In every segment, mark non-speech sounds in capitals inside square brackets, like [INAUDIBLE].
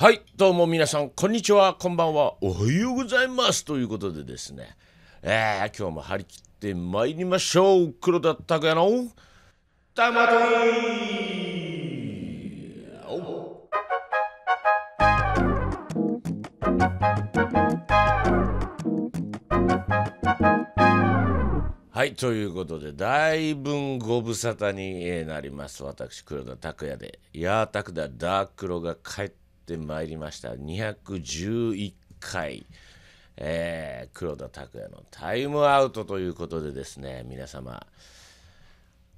はい、どうも皆さん、こんにちは、こんばんは、おはようございます。ということでですね、えー、今日も張り切ってまいりましょう。黒田拓也の、たまどいはい、ということで、だいぶご無沙汰になります。私、黒田拓也で、いやー、拓也、ダークロが帰って、ってまいりました211回、えー、黒田拓也のタイムアウトということでですね皆様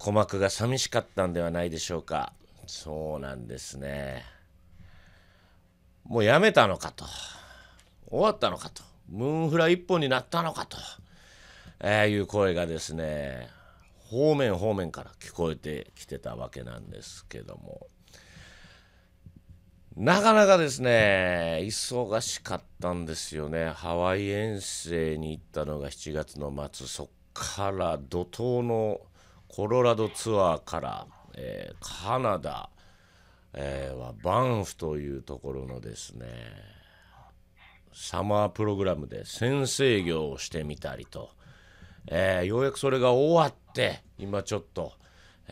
鼓膜が寂しかったんではないでしょうかそうなんですねもうやめたのかと終わったのかとムーンフラ一本になったのかと、えー、いう声がですね方面方面から聞こえてきてたわけなんですけどもなかなかですね忙しかったんですよねハワイ遠征に行ったのが7月の末そっから怒涛のコロラドツアーから、えー、カナダ、えー、はバンフというところのですねサマープログラムで先生業をしてみたりと、えー、ようやくそれが終わって今ちょっと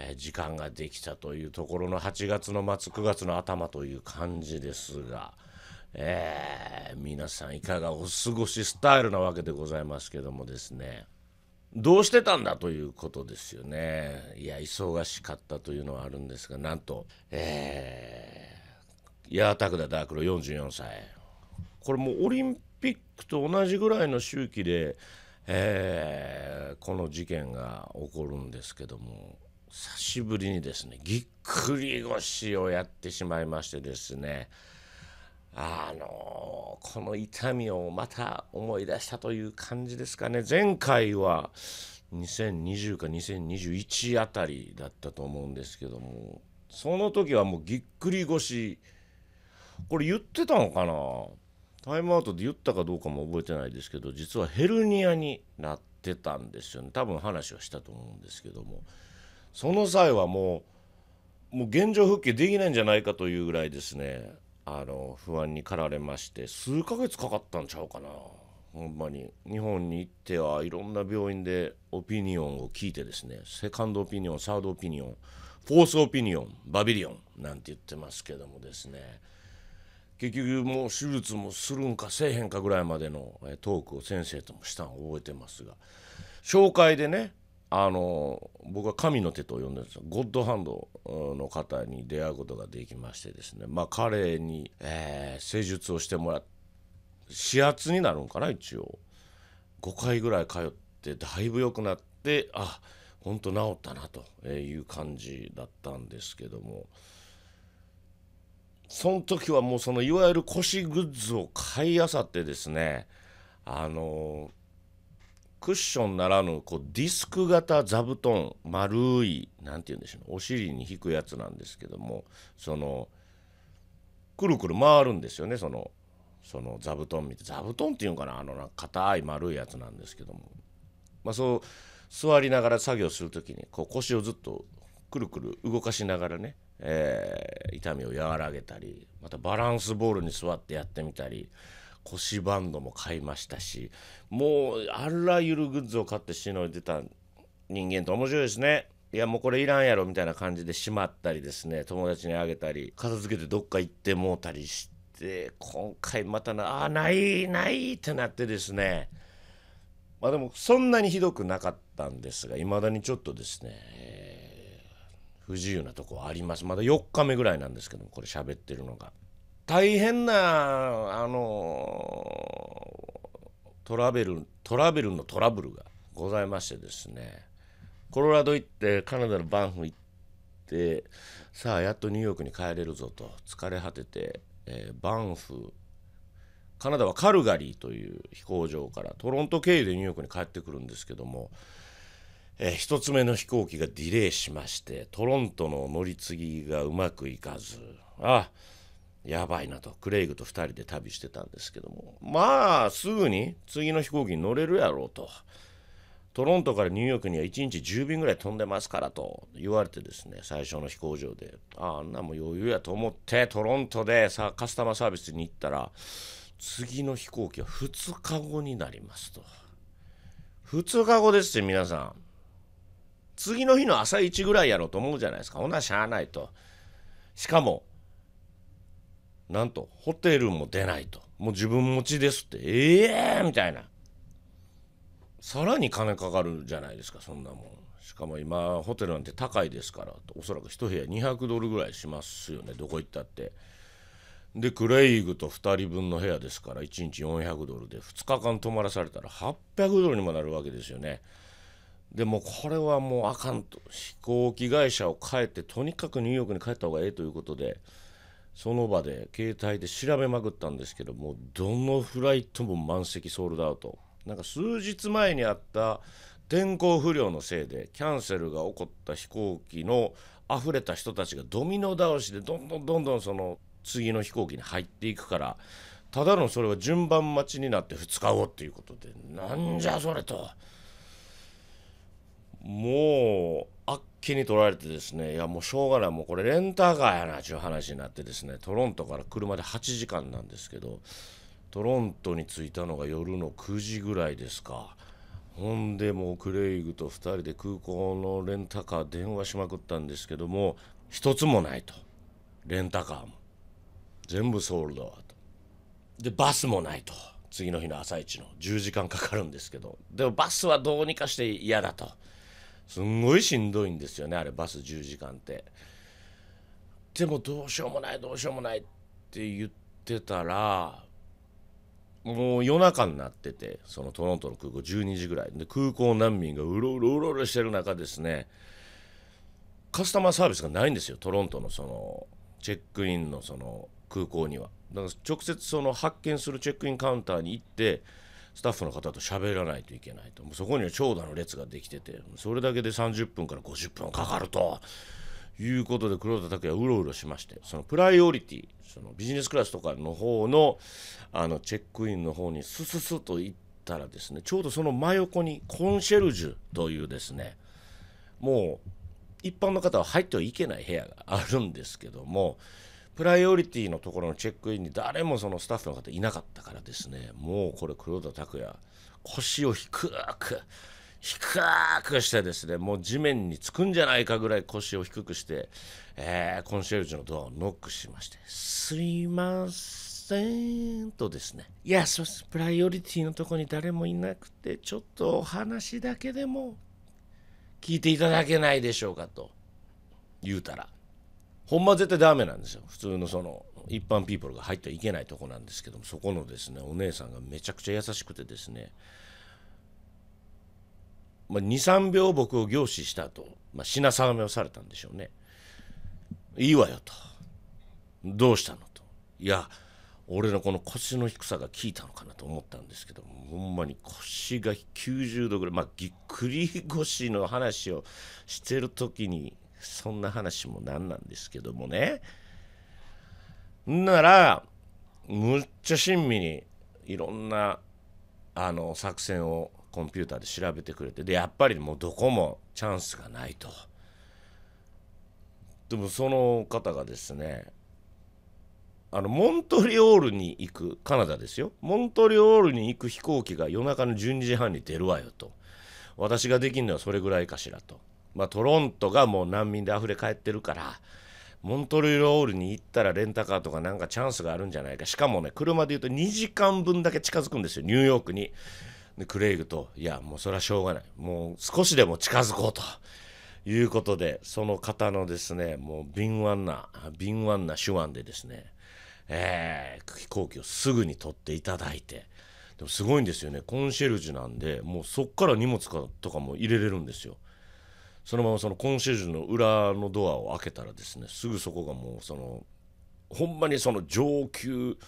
え時間ができたというところの8月の末9月の頭という感じですが、えー、皆さんいかがお過ごしスタイルなわけでございますけどもですねどうしてたんだということですよねいや忙しかったというのはあるんですがなんとえー、八幡田ダークロ44歳これもうオリンピックと同じぐらいの周期で、えー、この事件が起こるんですけども久しぶりにですねぎっくり腰をやってしまいましてですねあのこの痛みをまた思い出したという感じですかね前回は2020か2021あたりだったと思うんですけどもその時はもうぎっくり腰これ言ってたのかなタイムアウトで言ったかどうかも覚えてないですけど実はヘルニアになってたんですよね多分話をしたと思うんですけども。その際はもうもう現状復帰できないんじゃないかというぐらいですねあの不安に駆られまして数ヶ月かかったんちゃうかなほんまに日本に行ってはいろんな病院でオピニオンを聞いてですねセカンドオピニオンサードオピニオンフォースオピニオンバビリオンなんて言ってますけどもですね結局もう手術もするんかせえへんかぐらいまでのトークを先生ともしたん覚えてますが紹介でねあの僕は神の手と呼んでるんですゴッドハンドの方に出会うことができましてですね、まあ、彼に、えー、施術をしてもらって指圧になるんかな一応5回ぐらい通ってだいぶ良くなってあほんと治ったなという感じだったんですけどもその時はもうそのいわゆる腰グッズを買いあさってですねあのクッションならぬこうディスク型座布団丸い何て言うんでしょうお尻に引くやつなんですけどもそのくるくる回るんですよねそのその座布団見て座布団っていうんかなあのな硬い丸いやつなんですけども、まあ、そう座りながら作業する時にこう腰をずっとくるくる動かしながらね、え痛みを和らげたりまたバランスボールに座ってやってみたり腰バンドも買いましたしもうあらゆるグッズを買ってしのいでた人間って面白いですね。いやもうこれいらんやろみたいな感じでしまったりですね友達にあげたり片付けてどっか行ってもうたりして今回またなあないないってなってですねまあでもそんなにひどくなかったんですがいまだにちょっとですね、不自由なとこありますまだ4日目ぐらいなんですけどもこれ喋ってるのが大変なあのートラベルトラベルのトラブルがございましてですねコロラド行ってカナダのバンフ行ってさあやっとニューヨークに帰れるぞと疲れ果てて、えー、バンフカナダはカルガリーという飛行場からトロント経由でニューヨークに帰ってくるんですけども、えー、1つ目の飛行機がディレイしましてトロントの乗り継ぎがうまくいかずああやばいなとクレイグと2人で旅してたんですけどもまあすぐに次の飛行機に乗れるやろうとトロントからニューヨークには1日10便ぐらい飛んでますからと言われてですね最初の飛行場であんなも余裕やと思ってトロントでさカスタマーサービスに行ったら次の飛行機は2日後になりますと2日後ですって皆さん次の日の朝1ぐらいやろうと思うじゃないですかほなしゃあないとしかもなんとホテルも出ないともう自分持ちですってええー、みたいなさらに金かかるじゃないですかそんなもんしかも今ホテルなんて高いですからおそらく1部屋200ドルぐらいしますよねどこ行ったってでクレイグと2人分の部屋ですから1日400ドルで2日間泊まらされたら800ドルにもなるわけですよねでもこれはもうあかんと飛行機会社を変えてとにかくニューヨークに帰った方がええということでその場で携帯で調べまくったんですけどもどのフライトも満席ソールドアウトなんか数日前にあった天候不良のせいでキャンセルが起こった飛行機の溢れた人たちがドミノ倒しでどんどんどんどんその次の飛行機に入っていくからただのそれは順番待ちになって2日後っていうことでなんじゃそれと。もうあっけに取られてですねいやもうしょうがないもうこれレンタカーやなっちゅう話になってですねトロントから車で8時間なんですけどトロントに着いたのが夜の9時ぐらいですかほんでもうクレイグと2人で空港のレンタカー電話しまくったんですけども1つもないとレンタカーも全部ソールドアとでバスもないと次の日の朝一の10時間かかるんですけどでもバスはどうにかして嫌だと。すんごいしんどいんですよねあれバス10時間ってでもどうしようもないどうしようもないって言ってたらもう夜中になっててそのトロントの空港12時ぐらいで空港難民がうろうろうろうろしてる中ですねカスタマーサービスがないんですよトロントのそのチェックインのその空港にはだから直接その発見するチェックインカウンターに行ってスタッフの方と喋らないといけないともうそこには長蛇の列ができててそれだけで30分から50分かかるということで黒田拓也うろうろしましてそのプライオリティそのビジネスクラスとかの方のあのチェックインの方にスススと行ったらですねちょうどその真横にコンシェルジュというですねもう一般の方は入ってはいけない部屋があるんですけどもプライオリティのところのチェックインに誰もそのスタッフの方いなかったからですねもうこれ黒田拓也腰を低く低くしてですねもう地面につくんじゃないかぐらい腰を低くして、えー、コンシェルジュのドアをノックしまして「すいません」とですね「いやそうすプライオリティのとこに誰もいなくてちょっとお話だけでも聞いていただけないでしょうか」と言うたら「ほんま絶対ダメなんですよ普通のその一般ピープルが入ってはいけないとこなんですけどもそこのですねお姉さんがめちゃくちゃ優しくてですね、まあ、23秒僕を凝視した後、まあ品定めをされたんでしょうねいいわよとどうしたのといや俺のこの腰の低さが効いたのかなと思ったんですけどほんまに腰が90度ぐらいまあぎっくり腰の話をしてる時にそんな話もなんなんですけどもねならむっちゃ親身にいろんなあの作戦をコンピューターで調べてくれてでやっぱりもうどこもチャンスがないとでもその方がですねあのモントリオールに行くカナダですよモントリオールに行く飛行機が夜中の12時半に出るわよと私ができるのはそれぐらいかしらとまあ、トロントがもう難民で溢れ返ってるからモントリオールに行ったらレンタカーとかなんかチャンスがあるんじゃないかしかもね車で言うと2時間分だけ近づくんですよニューヨークにでクレイグといやもうそれはしょうがないもう少しでも近づこうということでその方のですねもう敏腕な敏腕な手腕でですねえー、飛行機をすぐに取っていただいてでもすごいんですよねコンシェルジュなんでもうそこから荷物とかも入れれるんですよそのままそのコンシェルジュの裏のドアを開けたらですねすぐそこがもうそのほんまにその上級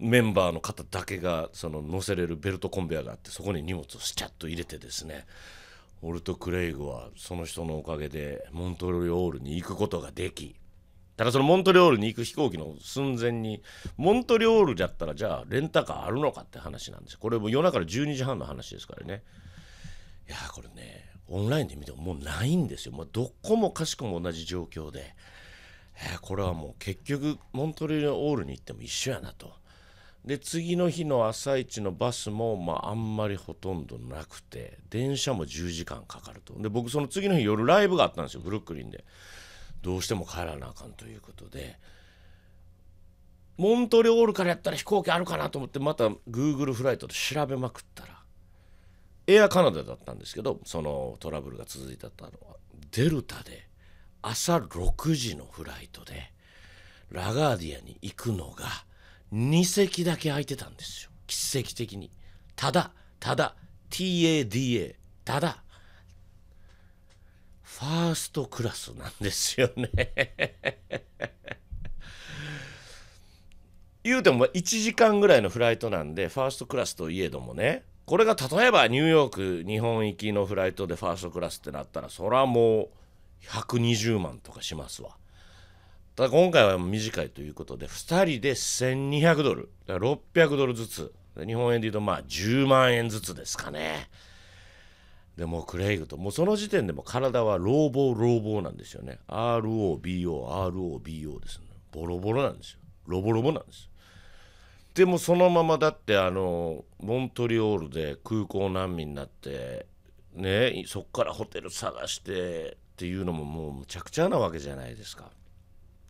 メンバーの方だけがその乗せれるベルトコンベヤーがあってそこに荷物をスチャっと入れてですね俺とクレイグはその人のおかげでモントリオールに行くことができただそのモントリオールに行く飛行機の寸前にモントリオールじゃったらじゃあレンタカーあるのかって話なんですこれも夜中の12時半の話ですからねいやこれねオンラインで見てももうないんですよ、まあ、どこもかしこも同じ状況で、えー、これはもう結局モントリオールに行っても一緒やなとで次の日の朝一のバスも、まあ、あんまりほとんどなくて電車も10時間かかるとで僕その次の日夜ライブがあったんですよブルックリンでどうしても帰らなあかんということで。モントリオールからやったら飛行機あるかなと思ってまた Google フライトで調べまくったらエアカナダだったんですけどそのトラブルが続いてたのはデルタで朝6時のフライトでラガーディアに行くのが2席だけ空いてたんですよ奇跡的にただただ TADA ただファーストクラスなんですよね言うても1時間ぐらいのフライトなんでファーストクラスといえどもねこれが例えばニューヨーク日本行きのフライトでファーストクラスってなったらそれはもう120万とかしますわただ今回は短いということで2人で1200ドルだから600ドルずつ日本円で言うとまあ10万円ずつですかねでもクレイグともうその時点でも体は老房老房なんですよね ROBOROBO です、ボロボロなんですよロボロボなんですよでもそのままだってあのモントリオールで空港難民になってねそっからホテル探してっていうのももうむちゃくちゃなわけじゃないですか。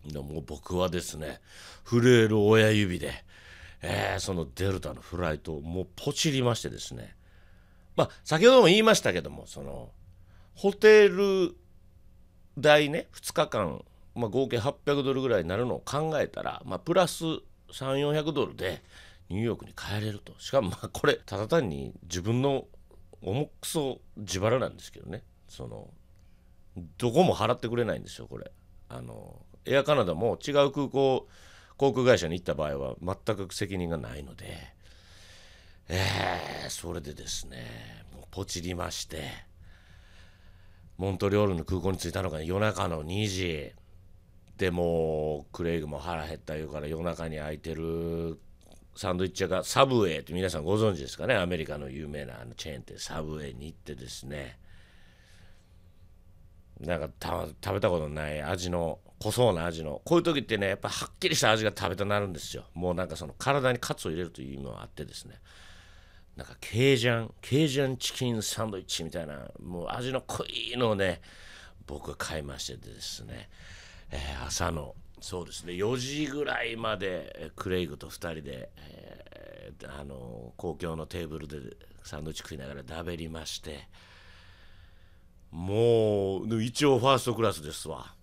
でも僕はですね震える親指で、えー、そのデルタのフライトをもうポチりましてですねまあ先ほども言いましたけどもそのホテル代ね2日間、まあ、合計800ドルぐらいになるのを考えたら、まあ、プラス3400ドルでニューヨークに帰れるとしかも [LAUGHS] まあこれただ単に自分の重くそ自腹なんですけどねそのどこも払ってくれないんですよこれあのエアカナダも違う空港航空会社に行った場合は全く責任がないのでえー、それでですねもうポチりましてモントリオールの空港に着いたのが夜中の2時。でもクレイグも腹減った言うから夜中に空いてるサンドイッチ屋がサブウェイって皆さんご存知ですかねアメリカの有名なあのチェーン店サブウェイに行ってですねなんか食べたことない味の濃そうな味のこういう時ってねやっぱはっきりした味が食べたなるんですよもうなんかその体にカツを入れるという意味もあってですねなんかケージャンケージャンチキンサンドイッチみたいなもう味の濃いのをね僕は買いましてですねえー、朝のそうですね4時ぐらいまでクレイグと2人で、えー、あの公共のテーブルでサンドイッチ食いながらだべりましてもう一応ファーストクラスですわ。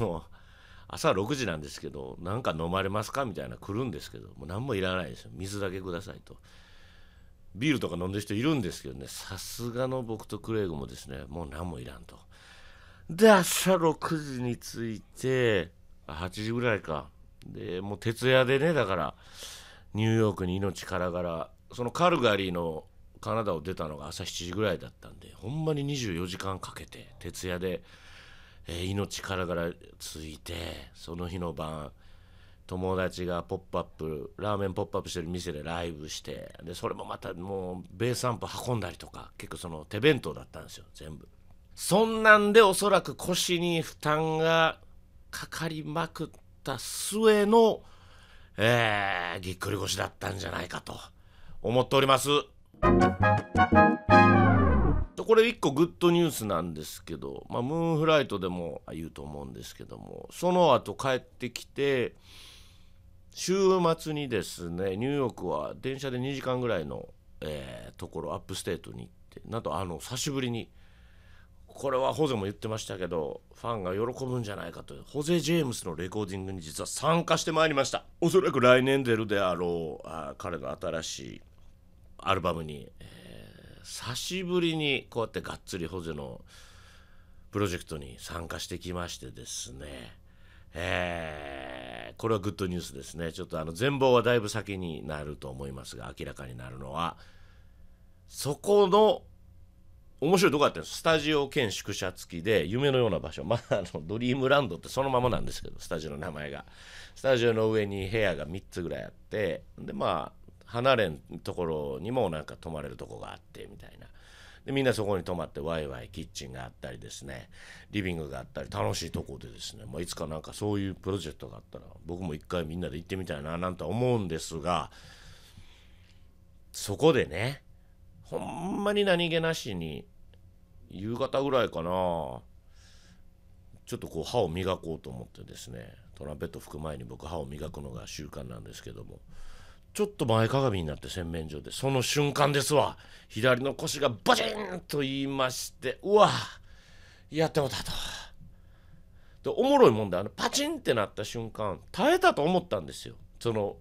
の [LAUGHS] 朝6時なんですけど何か飲まれますかみたいな来るんですけどもう何もいらないですよ水だけくださいとビールとか飲んでる人いるんですけどねさすがの僕とクレイグもですねもう何もいらんと。で朝6時に着いて8時ぐらいかでもう徹夜でねだからニューヨークに命からがらそのカルガリーのカナダを出たのが朝7時ぐらいだったんでほんまに24時間かけて徹夜で、えー、命からがら着いてその日の晩友達が「ポップアップラーメンポップアップしてる店でライブしてでそれもまたもうベースアンプ運んだりとか結構その手弁当だったんですよ全部。そんなんでおそらく腰に負担がかかりまくった末の、えー、ぎっくり腰だったんじゃないかと思っております。これ1個グッドニュースなんですけど、まあ、ムーンフライトでも言うと思うんですけどもその後帰ってきて週末にですねニューヨークは電車で2時間ぐらいの、えー、ところアップステートに行ってなんとあの久しぶりに。これはホゼも言ってましたけどファンが喜ぶんじゃないかとホゼ・ジェームスのレコーディングに実は参加してまいりましたおそらく来年出るであろうあ彼の新しいアルバムに、えー、久しぶりにこうやってがっつりホゼのプロジェクトに参加してきましてですねえー、これはグッドニュースですねちょっとあの全貌はだいぶ先になると思いますが明らかになるのはそこの面白いとこあったんですスタジオ兼宿舎付きで夢のような場所 [LAUGHS] まああのドリームランドってそのままなんですけどスタジオの名前がスタジオの上に部屋が3つぐらいあってでまあ離れんところにもなんか泊まれるとこがあってみたいなでみんなそこに泊まってワイワイキッチンがあったりですねリビングがあったり楽しいとこでですね、まあ、いつかなんかそういうプロジェクトがあったら僕も一回みんなで行ってみたいななんと思うんですがそこでねほんまに何気なしに夕方ぐらいかなちょっとこう歯を磨こうと思ってですねトランペット吹く前に僕歯を磨くのが習慣なんですけどもちょっと前かがみになって洗面所でその瞬間ですわ左の腰がバチンと言いましてうわやってもたと。でおもろいもんであのパチンってなった瞬間耐えたと思ったんですよ。その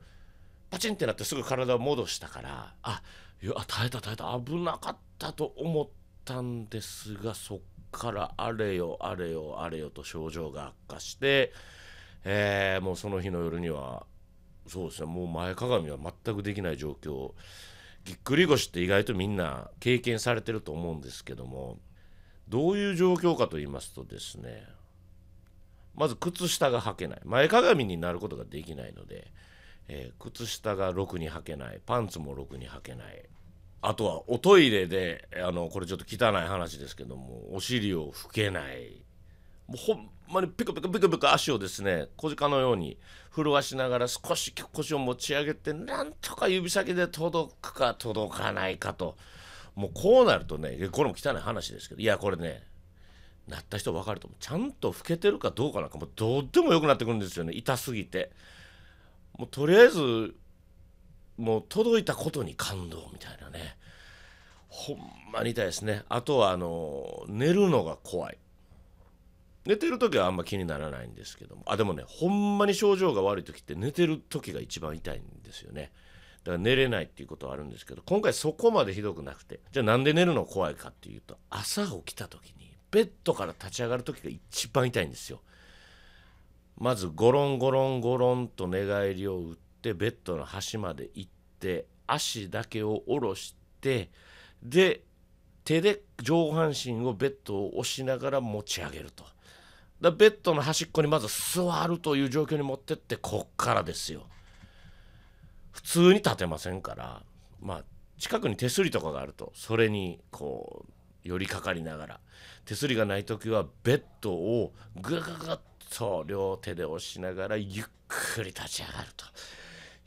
パチンってなってすぐ体を戻したからあいや耐えた耐えた危なかったと思ったんですがそっからあれよあれよあれよと症状が悪化して、えー、もうその日の夜にはそうですねもう前かがみは全くできない状況ぎっくり腰って意外とみんな経験されてると思うんですけどもどういう状況かと言いますとですねまず靴下が履けない前かがみになることができないので、えー、靴下がろくに履けないパンツもろくに履けないあとはおトイレであのこれちょっと汚い話ですけどもお尻を拭けないもうほんまにピクピクピクピク足をですね小鹿のように震わしながら少し腰を持ち上げてなんとか指先で届くか届かないかともうこうなるとねこれも汚い話ですけどいやこれねなった人分かると思うちゃんと拭けてるかどうかなんかもうどうでもよくなってくるんですよね痛すぎてもうとりあえずもう届いたことに感動みたいなねほんまに痛いですねあとはあの寝るのが怖い寝てる時はあんま気にならないんですけどもあでもねほんまに症状が悪い時って寝てる時が一番痛いんですよねだから寝れないっていうことはあるんですけど今回そこまでひどくなくてじゃあなんで寝るの怖いかっていうと朝起きた時にベッドから立ち上がる時が一番痛いんですよまずゴロンゴロンゴロンと寝返りを打っってベッドの端まで行って足だけを下ろしてで手で上半身をベッドを押しながら持ち上げるとだベッドの端っこにまず座るという状況に持ってってこっからですよ普通に立てませんからまあ近くに手すりとかがあるとそれにこう寄りかかりながら手すりがない時はベッドをグググッと両手で押しながらゆっくり立ち上がると。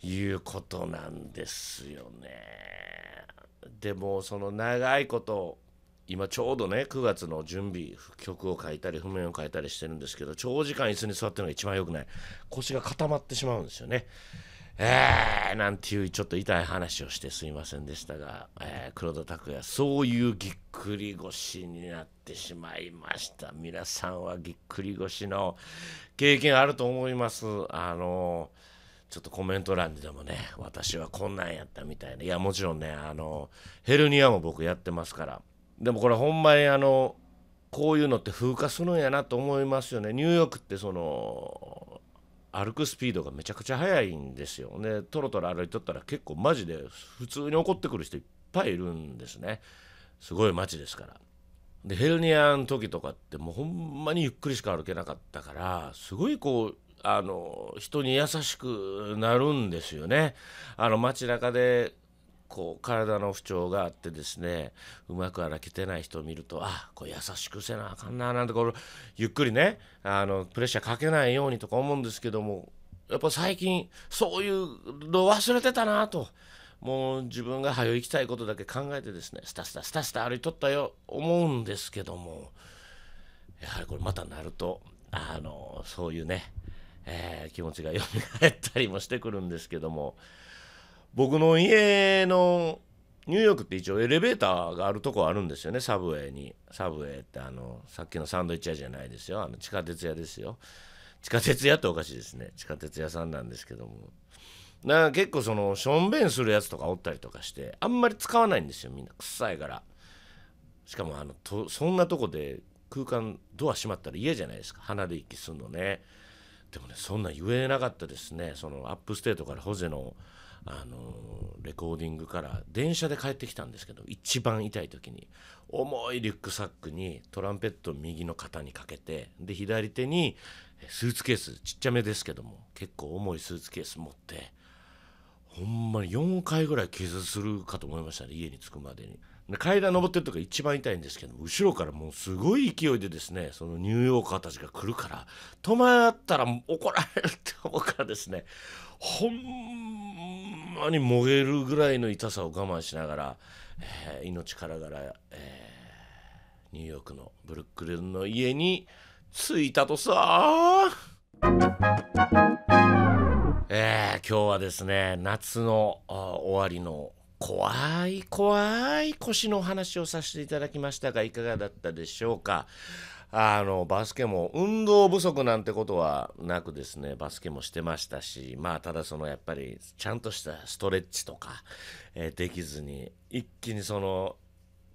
いうことなんですよね。でもその長いこと今ちょうどね9月の準備曲を書いたり譜面を書いたりしてるんですけど長時間椅子に座ってるのが一番良くない腰が固まってしまうんですよね。えー、なんていうちょっと痛い話をしてすいませんでしたが、えー、黒田拓也そういうぎっくり腰になってしまいました皆さんはぎっくり腰の経験あると思いますあのーちょっとコメント欄にでもね私はこんなんやったみたいないやもちろんねあのヘルニアも僕やってますからでもこれほんまにあのこういうのって風化するんやなと思いますよねニューヨークってその歩くスピードがめちゃくちゃ速いんですよねトロトロ歩いとったら結構マジで普通に怒ってくる人いっぱいいるんですねすごい街ですからでヘルニアの時とかってもうほんまにゆっくりしか歩けなかったからすごいこうあの人に優しくなるんですよね。あの街中でこう体の不調があってですねうまく歩けてない人を見るとあこれ優しくせなあかんななんてこれゆっくりねあのプレッシャーかけないようにとか思うんですけどもやっぱ最近そういうの忘れてたなともう自分が早行きたいことだけ考えてですねスタスタスタスタ歩いとったよ思うんですけどもやはりこれまたなるとあのそういうねえー、気持ちが蘇ったりもしてくるんですけども僕の家のニューヨークって一応エレベーターがあるとこあるんですよねサブウェイにサブウェイってあのさっきのサンドイッチ屋じゃないですよあの地下鉄屋ですよ地下鉄屋っておかしいですね地下鉄屋さんなんですけどもら結構そのしょんべんするやつとかおったりとかしてあんまり使わないんですよみんな臭いからしかもあのとそんなとこで空間ドア閉まったら嫌じゃないですか鼻で息すんのね。でもねそんな言えなかったですねそのアップステートからホゼのあのレコーディングから電車で帰ってきたんですけど一番痛い時に重いリュックサックにトランペットを右の肩にかけてで左手にスーツケースちっちゃめですけども結構重いスーツケース持ってほんまに4回ぐらい傷するかと思いましたね家に着くまでに階段登ってるとか一番痛いんですけど後ろからもうすごい勢いでですねそのニューヨーカーたちが来るから止まったら怒られるって思うからですねほんまにもげるぐらいの痛さを我慢しながら、えー、命からがら、えー、ニューヨークのブルックリンの家に着いたとさえー、今日はですね夏の終わりの怖い怖い腰の話をさせていただきましたがいかがだったでしょうかあのバスケも運動不足なんてことはなくですねバスケもしてましたしまあただそのやっぱりちゃんとしたストレッチとか、えー、できずに一気にその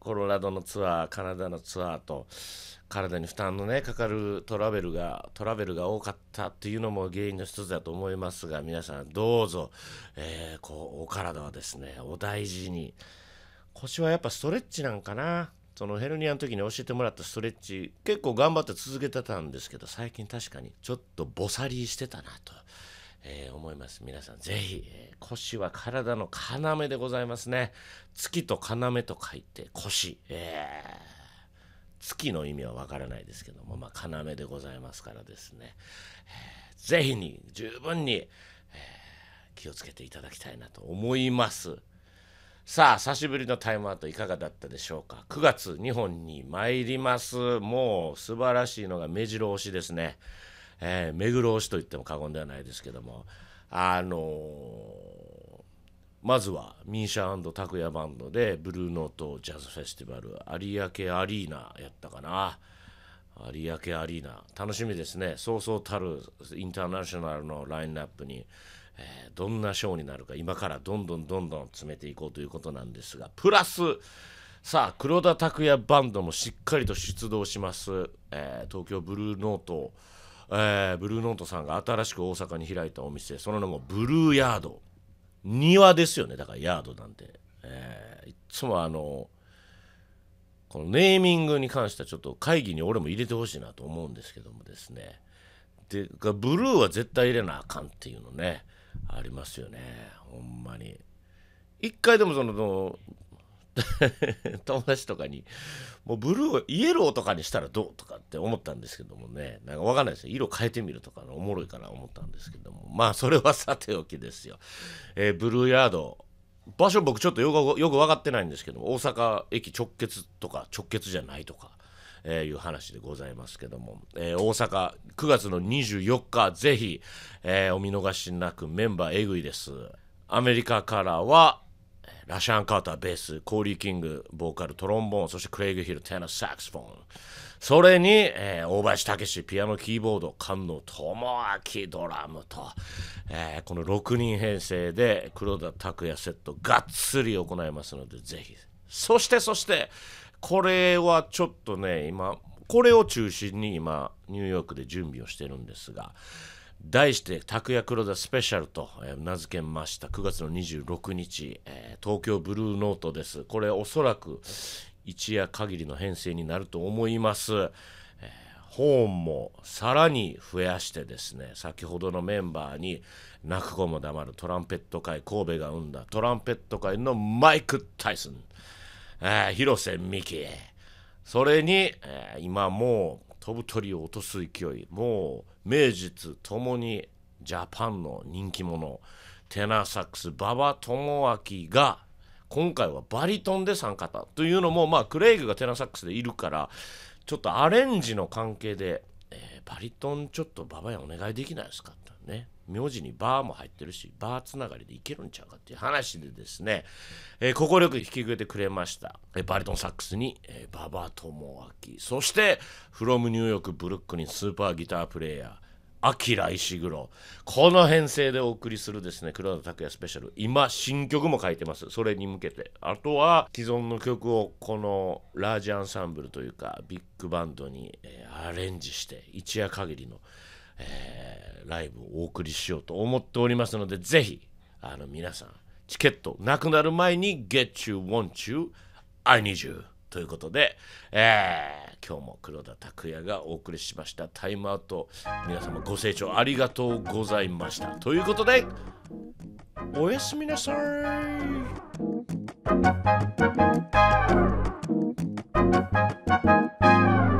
コロラドのツアーカナダのツアーと体に負担のねかかるトラベルがトラベルが多かったっていうのも原因の一つだと思いますが皆さんどうぞ、えー、こうお体はですねお大事に腰はやっぱストレッチなんかなそのヘルニアの時に教えてもらったストレッチ結構頑張って続けてたんですけど最近確かにちょっとボサリしてたなとえー、思います皆さん是非、えー、腰は体の要でございますね月と要と書いて腰、えー、月の意味はわからないですけども、まあ、要でございますからですね、えー、是非に十分に、え気をつけていただきたいなと思いますさあ久しぶりのタイムアウトいかがだったでしょうか9月日本に参りますもう素晴らしいのが目白押しですねえー、目黒推しと言っても過言ではないですけどもあのー、まずはミーシャクヤバンドでブルーノートジャズフェスティバル有明アリーナやったかな有明アリーナ楽しみですねそうそうたるインターナショナルのラインナップに、えー、どんなショーになるか今からどんどんどんどん詰めていこうということなんですがプラスさあ黒田拓也バンドもしっかりと出動します、えー、東京ブルーノートえー、ブルーノートさんが新しく大阪に開いたお店その名もブルーヤード庭ですよねだからヤードなんて、えー、いつもあのこのネーミングに関してはちょっと会議に俺も入れてほしいなと思うんですけどもですねでブルーは絶対入れなあかんっていうのねありますよねほんまに一回でもその友達とかにもうブルーイエローとかにしたらどうとかって思ったんですけどもねなんか分かんないですよ色変えてみるとかのおもろいから思ったんですけどもまあそれはさておきですよ、えー、ブルーヤード場所僕ちょっとよくよく分かってないんですけども大阪駅直結とか直結じゃないとか。えー、いう話でございますけども、えー、大阪9月の24日ぜひ、えー、お見逃しなくメンバーえぐいですアメリカからはラシャン・カーターベースコーリー・キングボーカルトロンボーンそしてクレイグ・ヒルテナサックスフォンそれに、えー、大林武史ピアノキーボード菅野智明ドラムと、えー、この6人編成で黒田拓也セットがっつり行いますのでぜひそしてそしてこれはちょっとね今これを中心に今ニューヨークで準備をしてるんですが題して「拓也黒田スペシャルと」名付けました9月の26日、えー、東京ブルーノートですこれおそらく一夜限りの編成になると思います、えー、本もさらに増やしてですね先ほどのメンバーに「泣く子も黙るトランペット界神戸が生んだトランペット界のマイク・タイソン」えー、広瀬美希それに、えー、今もう飛ぶ鳥を落とす勢いもう名実ともにジャパンの人気者テナーサックス馬場智明が今回はバリトンで参加たというのもまあクレイグがテナーサックスでいるからちょっとアレンジの関係で、えー、バリトンちょっと馬場やお願いできないですかってね名字にバーも入ってるしバーつながりでいけるんちゃうかっていう話でですね快、えー、く引き受けてくれました、えー、バリトンサックスに、えー、ババ智明そして「フロムニューヨークブルックリンスーパーギタープレイヤー」アキラ石黒この編成でお送りするですね黒田拓也スペシャル今新曲も書いてますそれに向けてあとは既存の曲をこのラージアンサンブルというかビッグバンドに、えアレンジして一夜限りの「えー、ライブをお送りしようと思っておりますので、ぜひ、あの、皆さん、チケットなくなる前に、Get You, Want You, I Need You ということで、えー、今日も黒田拓也がお送りしましたタイムアウト、皆様ご清聴ありがとうございました。ということで、おやすみなさい。